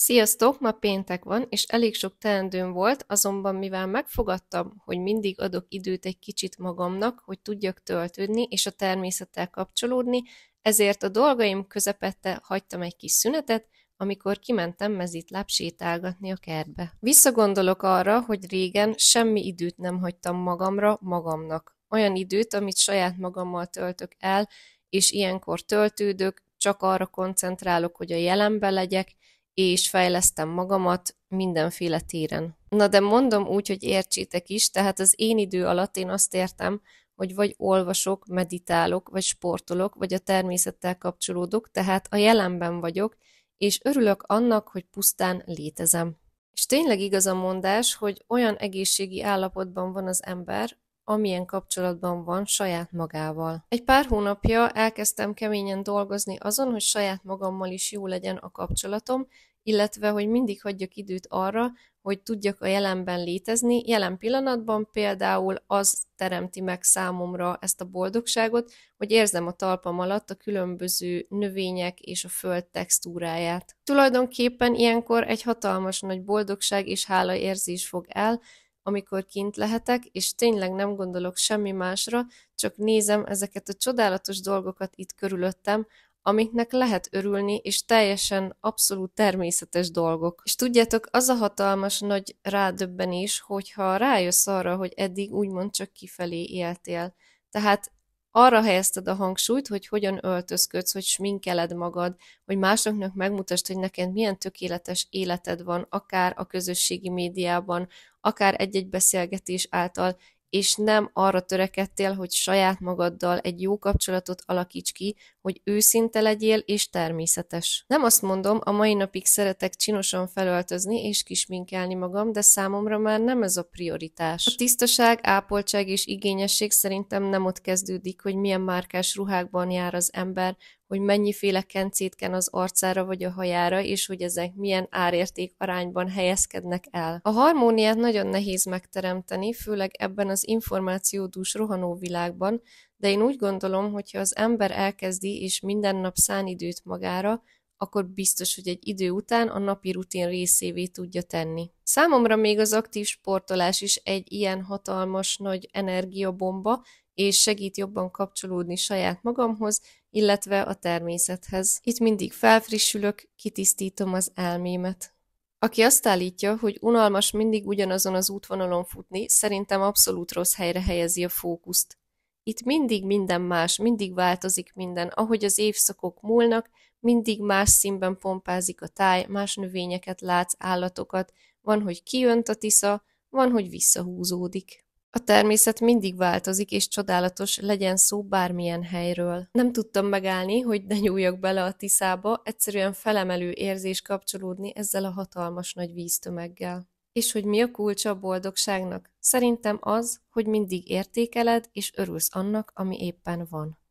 Sziasztok! Ma péntek van, és elég sok teendőm volt, azonban mivel megfogadtam, hogy mindig adok időt egy kicsit magamnak, hogy tudjak töltődni és a természettel kapcsolódni, ezért a dolgaim közepette hagytam egy kis szünetet, amikor kimentem mezitláb sétálgatni a kertbe. Visszagondolok arra, hogy régen semmi időt nem hagytam magamra, magamnak. Olyan időt, amit saját magammal töltök el, és ilyenkor töltődök, csak arra koncentrálok, hogy a jelenben legyek, és fejlesztem magamat mindenféle téren. Na de mondom úgy, hogy értsétek is, tehát az én idő alatt én azt értem, hogy vagy olvasok, meditálok, vagy sportolok, vagy a természettel kapcsolódok, tehát a jelenben vagyok, és örülök annak, hogy pusztán létezem. És tényleg igaz a mondás, hogy olyan egészségi állapotban van az ember, amilyen kapcsolatban van saját magával. Egy pár hónapja elkezdtem keményen dolgozni azon, hogy saját magammal is jó legyen a kapcsolatom, illetve hogy mindig hagyjak időt arra, hogy tudjak a jelenben létezni. Jelen pillanatban például az teremti meg számomra ezt a boldogságot, hogy érzem a talpam alatt a különböző növények és a föld textúráját. Tulajdonképpen ilyenkor egy hatalmas nagy boldogság és hálaérzés fog el, amikor kint lehetek, és tényleg nem gondolok semmi másra, csak nézem ezeket a csodálatos dolgokat itt körülöttem, amiknek lehet örülni, és teljesen abszolút természetes dolgok. És tudjátok, az a hatalmas nagy rádöbbenés, hogyha rájössz arra, hogy eddig úgymond csak kifelé éltél. Tehát arra helyezted a hangsúlyt, hogy hogyan öltözködsz, hogy sminkeled magad, hogy másoknak megmutasd, hogy neked milyen tökéletes életed van, akár a közösségi médiában, akár egy-egy beszélgetés által, és nem arra törekedtél, hogy saját magaddal egy jó kapcsolatot alakíts ki, hogy őszinte legyél és természetes. Nem azt mondom, a mai napig szeretek csinosan felöltözni és kisminkelni magam, de számomra már nem ez a prioritás. A tisztaság, ápoltság és igényesség szerintem nem ott kezdődik, hogy milyen márkás ruhákban jár az ember, hogy mennyiféle kencét ken az arcára vagy a hajára, és hogy ezek milyen árérték arányban helyezkednek el. A harmóniát nagyon nehéz megteremteni, főleg ebben az információdús rohanó világban, de én úgy gondolom, hogy ha az ember elkezdi és minden nap szán időt magára, akkor biztos, hogy egy idő után a napi rutin részévé tudja tenni. Számomra még az aktív sportolás is egy ilyen hatalmas nagy energiabomba, és segít jobban kapcsolódni saját magamhoz, illetve a természethez. Itt mindig felfrissülök, kitisztítom az elmémet. Aki azt állítja, hogy unalmas mindig ugyanazon az útvonalon futni, szerintem abszolút rossz helyre helyezi a fókuszt. Itt mindig minden más, mindig változik minden, ahogy az évszakok múlnak, mindig más színben pompázik a táj, más növényeket látsz, állatokat, van, hogy kijönt a tisza, van, hogy visszahúzódik. A természet mindig változik, és csodálatos legyen szó bármilyen helyről. Nem tudtam megállni, hogy ne nyúljak bele a Tiszába, egyszerűen felemelő érzés kapcsolódni ezzel a hatalmas nagy víztömeggel. És hogy mi a kulcsa a boldogságnak? Szerintem az, hogy mindig értékeled és örülsz annak, ami éppen van.